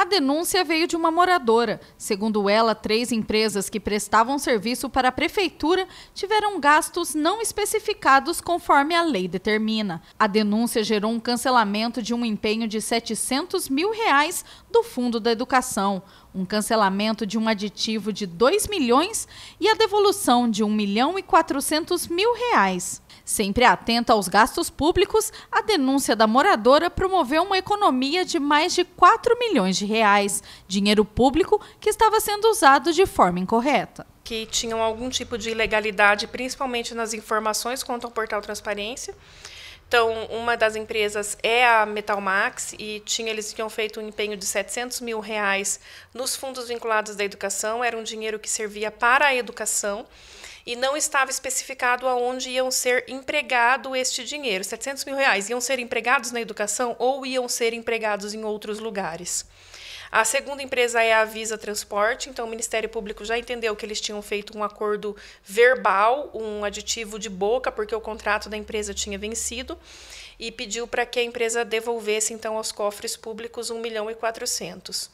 A denúncia veio de uma moradora. Segundo ela, três empresas que prestavam serviço para a prefeitura tiveram gastos não especificados conforme a lei determina. A denúncia gerou um cancelamento de um empenho de 700 mil reais do Fundo da Educação, um cancelamento de um aditivo de 2 milhões e a devolução de 1 milhão e 400 mil reais. Sempre atenta aos gastos públicos, a denúncia da moradora promoveu uma economia de mais de 4 milhões de reais, dinheiro público que estava sendo usado de forma incorreta. Que tinham algum tipo de ilegalidade, principalmente nas informações quanto ao portal Transparência. Então, uma das empresas é a Metalmax e tinha, eles tinham feito um empenho de 700 mil reais nos fundos vinculados da educação. Era um dinheiro que servia para a educação e não estava especificado aonde iam ser empregado este dinheiro. 700 mil reais iam ser empregados na educação ou iam ser empregados em outros lugares. A segunda empresa é a Visa Transporte, então o Ministério Público já entendeu que eles tinham feito um acordo verbal, um aditivo de boca, porque o contrato da empresa tinha vencido, e pediu para que a empresa devolvesse então aos cofres públicos 1 milhão e 400.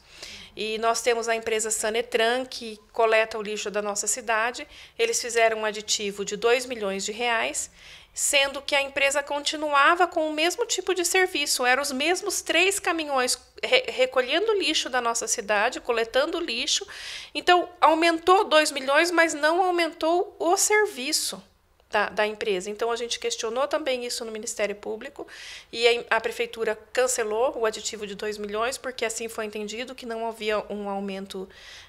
E nós temos a empresa Sanetran, que coleta o lixo da nossa cidade. Eles fizeram um aditivo de 2 milhões de reais sendo que a empresa continuava com o mesmo tipo de serviço, eram os mesmos três caminhões re recolhendo lixo da nossa cidade, coletando lixo. Então, aumentou 2 milhões, mas não aumentou o serviço da, da, empresa. Então, a gente questionou também isso no Ministério Público e a, Prefeitura cancelou o aditivo de 2 milhões, porque assim foi entendido que não havia um aumento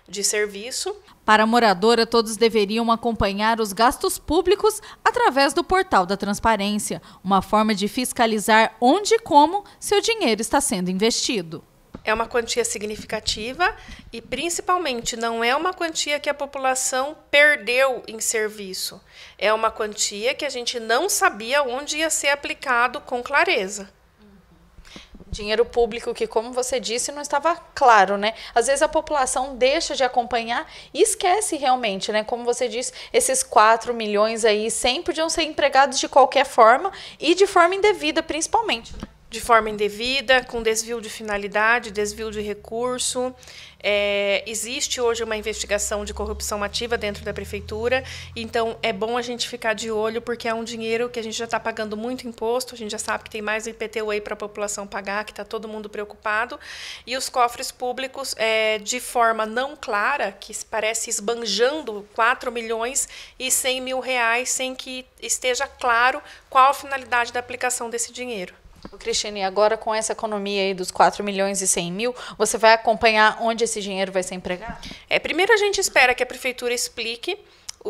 de serviço. Para a moradora, todos deveriam acompanhar os gastos públicos através do portal da transparência uma forma de fiscalizar onde e como seu dinheiro está sendo investido é uma quantia significativa e, principalmente, não é uma quantia que a população perdeu em serviço. É uma quantia que a gente não sabia onde ia ser aplicado com clareza uhum. dinheiro público que, como você disse, não estava claro, né? Às vezes a população deixa de acompanhar e esquece realmente, né? Como você disse, esses 4 milhões aí sempre podiam ser empregados de qualquer forma e de forma indevida, principalmente. Né? de forma indevida, com desvio de finalidade, desvio de recurso. É, existe hoje uma investigação de corrupção ativa dentro da prefeitura, então é bom a gente ficar de olho, porque é um dinheiro que a gente já está pagando muito imposto, a gente já sabe que tem mais IPTU aí para a população pagar, que está todo mundo preocupado, e os cofres públicos, é, de forma não clara, que parece esbanjando 4 milhões e 100 mil reais, sem que esteja claro qual a finalidade da aplicação desse dinheiro. Cristiane, agora com essa economia aí dos 4 milhões e 100 mil, você vai acompanhar onde esse dinheiro vai ser empregado? É, primeiro a gente espera que a prefeitura explique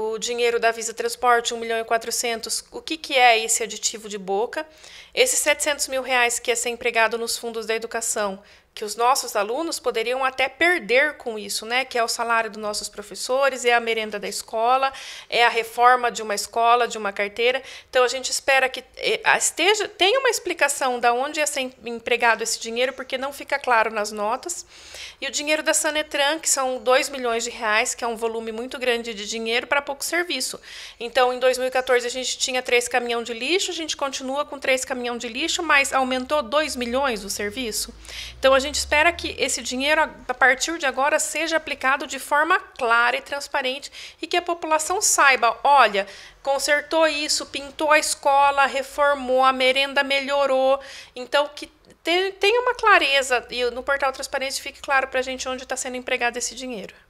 o dinheiro da Visa Transporte, 1 milhão e 400, o que, que é esse aditivo de boca? Esses 700 mil reais que ia ser empregado nos fundos da educação, que os nossos alunos poderiam até perder com isso, né? Que é o salário dos nossos professores, é a merenda da escola, é a reforma de uma escola, de uma carteira. Então a gente espera que eh, esteja tenha uma explicação da onde ia ser empregado esse dinheiro, porque não fica claro nas notas. E o dinheiro da Sanetran, que são 2 milhões de reais, que é um volume muito grande de dinheiro para pouco serviço. Então, em 2014, a gente tinha três caminhão de lixo, a gente continua com três caminhão de lixo, mas aumentou 2 milhões o serviço. Então, a gente espera que esse dinheiro, a partir de agora, seja aplicado de forma clara e transparente e que a população saiba: olha, consertou isso, pintou a escola, reformou, a merenda melhorou. Então, que tenha uma clareza e no portal transparente fique claro para a gente onde está sendo empregado esse dinheiro.